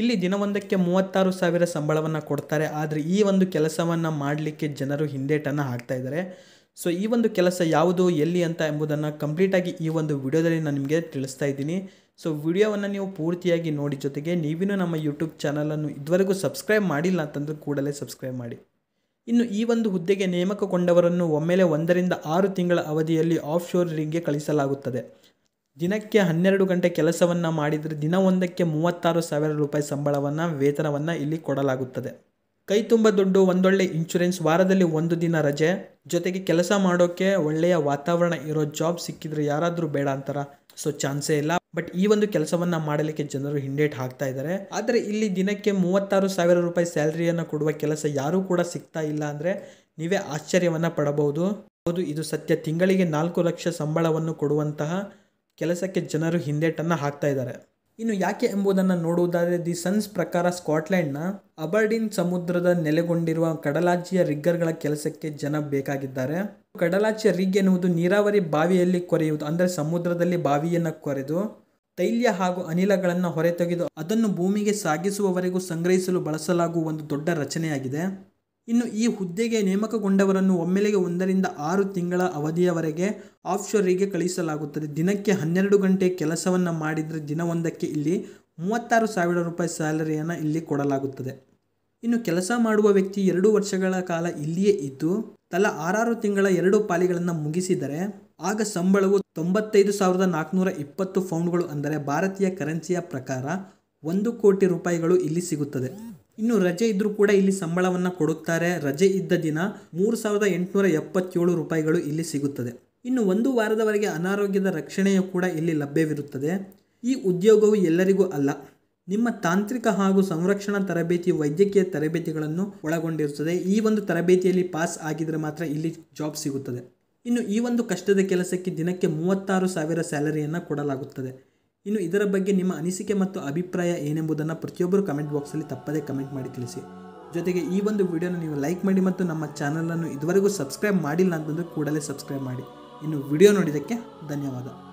ಇಲ್ಲಿ ದಿನವೊಂದಕ್ಕೆ ಮೂವತ್ತಾರು ಸಾವಿರ ಸಂಬಳವನ್ನು ಕೊಡ್ತಾರೆ ಆದರೆ ಈ ಒಂದು ಕೆಲಸವನ್ನು ಮಾಡಲಿಕ್ಕೆ ಜನರು ಹಿಂದೇಟನ್ನು ಹಾಕ್ತಾ ಇದ್ದಾರೆ ಸೊ ಈ ಒಂದು ಕೆಲಸ ಯಾವುದು ಎಲ್ಲಿ ಅಂತ ಎಂಬುದನ್ನು ಕಂಪ್ಲೀಟಾಗಿ ಈ ಒಂದು ವಿಡಿಯೋದಲ್ಲಿ ನಾನು ನಿಮಗೆ ತಿಳಿಸ್ತಾ ಇದ್ದೀನಿ ಸೊ ವಿಡಿಯೋವನ್ನು ನೀವು ಪೂರ್ತಿಯಾಗಿ ನೋಡಿ ಜೊತೆಗೆ ನೀವಿನ ನಮ್ಮ ಯೂಟ್ಯೂಬ್ ಚಾನಲನ್ನು ಇದುವರೆಗೂ ಸಬ್ಸ್ಕ್ರೈಬ್ ಮಾಡಿಲ್ಲ ಅಂತಂದ್ರೆ ಕೂಡಲೇ ಸಬ್ಸ್ಕ್ರೈಬ್ ಮಾಡಿ ಇನ್ನು ಈ ಒಂದು ಹುದ್ದೆಗೆ ನೇಮಕಗೊಂಡವರನ್ನು ಒಮ್ಮೆಲೆ ಒಂದರಿಂದ ಆರು ತಿಂಗಳ ಅವಧಿಯಲ್ಲಿ ಆಫ್ ಶೋರ್ ರಿಂಗ್ಗೆ ಕಳಿಸಲಾಗುತ್ತದೆ ದಿನಕ್ಕೆ ಹನ್ನೆರಡು ಗಂಟೆ ಕೆಲಸವನ್ನು ಮಾಡಿದರೆ ಒಂದಕ್ಕೆ ಮೂವತ್ತಾರು ಸಾವಿರ ರೂಪಾಯಿ ಸಂಬಳವನ್ನು ವೇತನವನ್ನು ಇಲ್ಲಿ ಕೊಡಲಾಗುತ್ತದೆ ಕೈ ತುಂಬ ದುಡ್ಡು ಒಂದೊಳ್ಳೆ ಇನ್ಶೂರೆನ್ಸ್ ವಾರದಲ್ಲಿ ಒಂದು ದಿನ ರಜೆ ಜೊತೆಗೆ ಕೆಲಸ ಮಾಡೋಕ್ಕೆ ಒಳ್ಳೆಯ ವಾತಾವರಣ ಇರೋ ಜಾಬ್ ಸಿಕ್ಕಿದ್ರೆ ಯಾರಾದರೂ ಬೇಡ ಅಂತಾರ ಸೊ ಚಾನ್ಸೇ ಇಲ್ಲ ಬಟ್ ಈ ಒಂದು ಕೆಲಸವನ್ನ ಮಾಡಲಿಕ್ಕೆ ಜನರು ಹಿಂಡೇಟ್ ಹಾಕ್ತಾ ಇದ್ದಾರೆ ಆದರೆ ಇಲ್ಲಿ ದಿನಕ್ಕೆ ಮೂವತ್ತಾರು ಸಾವಿರ ರೂಪಾಯಿ ಸ್ಯಾಲ್ರಿಯನ್ನು ಕೊಡುವ ಕೆಲಸ ಯಾರೂ ಕೂಡ ಸಿಗ್ತಾ ಇಲ್ಲ ಅಂದರೆ ನೀವೇ ಆಶ್ಚರ್ಯವನ್ನು ಪಡಬಹುದು ಹೌದು ಇದು ಸತ್ಯ ತಿಂಗಳಿಗೆ ನಾಲ್ಕು ಲಕ್ಷ ಸಂಬಳವನ್ನು ಕೊಡುವಂತಹ ಕೆಲಸಕ್ಕೆ ಜನರು ಹಿಂದೇಟನ್ನು ಹಾಕ್ತಾ ಇದ್ದಾರೆ ಇನ್ನು ಯಾಕೆ ಎಂಬುದನ್ನು ನೋಡುವುದಾದರೆ ದಿ ಸನ್ಸ್ ಪ್ರಕಾರ ಸ್ಕಾಟ್ಲೆಂಡ್ನ ಅಬರ್ಡಿನ್ ಸಮುದ್ರದ ನೆಲೆಗೊಂಡಿರುವ ಕಡಲಾಚೆಯ ರಿಗ್ಗರ್ಗಳ ಕೆಲಸಕ್ಕೆ ಜನ ಬೇಕಾಗಿದ್ದಾರೆ ಕಡಲಾಚೆಯ ರಿಗ್ ಎನ್ನುವುದು ನೀರಾವರಿ ಬಾವಿಯಲ್ಲಿ ಕೊರೆಯುವುದು ಅಂದರೆ ಸಮುದ್ರದಲ್ಲಿ ಬಾವಿಯನ್ನು ಕೊರೆದು ತೈಲ್ಯ ಹಾಗೂ ಅನಿಲಗಳನ್ನು ಹೊರತೆಗೆದು ಅದನ್ನು ಭೂಮಿಗೆ ಸಾಗಿಸುವವರೆಗೂ ಸಂಗ್ರಹಿಸಲು ಬಳಸಲಾಗುವ ಒಂದು ದೊಡ್ಡ ರಚನೆಯಾಗಿದೆ ಇನ್ನು ಈ ಹುದ್ದೆಗೆ ನೇಮಕಗೊಂಡವರನ್ನು ಒಮ್ಮೆಲೆಗೆ ಒಂದರಿಂದ ಆರು ತಿಂಗಳ ಅವಧಿಯವರೆಗೆ ಆಫ್ಶೋರಿಗೆ ಕಳುಹಿಸಲಾಗುತ್ತದೆ ದಿನಕ್ಕೆ ಹನ್ನೆರಡು ಗಂಟೆ ಕೆಲಸವನ್ನು ಮಾಡಿದರೆ ದಿನವೊಂದಕ್ಕೆ ಇಲ್ಲಿ ಮೂವತ್ತಾರು ಸಾವಿರ ರೂಪಾಯಿ ಸ್ಯಾಲರಿಯನ್ನು ಇಲ್ಲಿ ಕೊಡಲಾಗುತ್ತದೆ ಇನ್ನು ಕೆಲಸ ಮಾಡುವ ವ್ಯಕ್ತಿ ಎರಡು ವರ್ಷಗಳ ಕಾಲ ಇಲ್ಲಿಯೇ ಇದ್ದು ತಲಾ ಆರಾರು ತಿಂಗಳ ಎರಡು ಪಾಲಿಗಳನ್ನು ಮುಗಿಸಿದರೆ ಆಗ ಸಂಬಳವು ತೊಂಬತ್ತೈದು ಸಾವಿರದ ನಾಲ್ಕುನೂರ ಇಪ್ಪತ್ತು ಫೌಂಡ್ಗಳು ಅಂದರೆ ಭಾರತೀಯ ಕರೆನ್ಸಿಯ ಪ್ರಕಾರ ಒಂದು ಕೋಟಿ ರೂಪಾಯಿಗಳು ಇಲ್ಲಿ ಸಿಗುತ್ತದೆ ಇನ್ನು ರಜೆ ಇದ್ದರೂ ಕೂಡ ಇಲ್ಲಿ ಸಂಬಳವನ್ನು ಕೊಡುತ್ತಾರೆ ರಜೆ ಇದ್ದ ದಿನ ಮೂರು ಸಾವಿರದ ಎಂಟುನೂರ ಎಪ್ಪತ್ತೇಳು ರೂಪಾಯಿಗಳು ಇಲ್ಲಿ ಸಿಗುತ್ತದೆ ಇನ್ನು ಒಂದು ವಾರದವರೆಗೆ ಅನಾರೋಗ್ಯದ ರಕ್ಷಣೆಯು ಕೂಡ ಇಲ್ಲಿ ಲಭ್ಯವಿರುತ್ತದೆ ಈ ಉದ್ಯೋಗವು ಎಲ್ಲರಿಗೂ ಅಲ್ಲ ನಿಮ್ಮ ತಾಂತ್ರಿಕ ಹಾಗೂ ಸಂರಕ್ಷಣಾ ತರಬೇತಿ ವೈದ್ಯಕೀಯ ತರಬೇತಿಗಳನ್ನು ಒಳಗೊಂಡಿರುತ್ತದೆ ಈ ಒಂದು ತರಬೇತಿಯಲ್ಲಿ ಪಾಸ್ ಆಗಿದರೆ ಮಾತ್ರ ಇಲ್ಲಿ ಜಾಬ್ ಸಿಗುತ್ತದೆ ಇನ್ನು ಈ ಒಂದು ಕಷ್ಟದ ಕೆಲಸಕ್ಕೆ ದಿನಕ್ಕೆ ಮೂವತ್ತಾರು ಸಾವಿರ ಸ್ಯಾಲರಿಯನ್ನು ಕೊಡಲಾಗುತ್ತದೆ ಇನ್ನು ಇದರ ಬಗ್ಗೆ ನಿಮ್ಮ ಅನಿಸಿಕೆ ಮತ್ತು ಅಭಿಪ್ರಾಯ ಏನೆಂಬುದನ್ನು ಪ್ರತಿಯೊಬ್ಬರು ಕಮೆಂಟ್ ಬಾಕ್ಸಲ್ಲಿ ತಪ್ಪದೇ ಕಮೆಂಟ್ ಮಾಡಿ ತಿಳಿಸಿ ಜೊತೆಗೆ ಈ ಒಂದು ವಿಡಿಯೋನ ನೀವು ಲೈಕ್ ಮಾಡಿ ಮತ್ತು ನಮ್ಮ ಚಾನಲನ್ನು ಇದುವರೆಗೂ ಸಬ್ಸ್ಕ್ರೈಬ್ ಮಾಡಿಲ್ಲ ಅಂತಂದರೆ ಕೂಡಲೇ ಸಬ್ಸ್ಕ್ರೈಬ್ ಮಾಡಿ ಇನ್ನು ವಿಡಿಯೋ ನೋಡಿದ್ದಕ್ಕೆ ಧನ್ಯವಾದ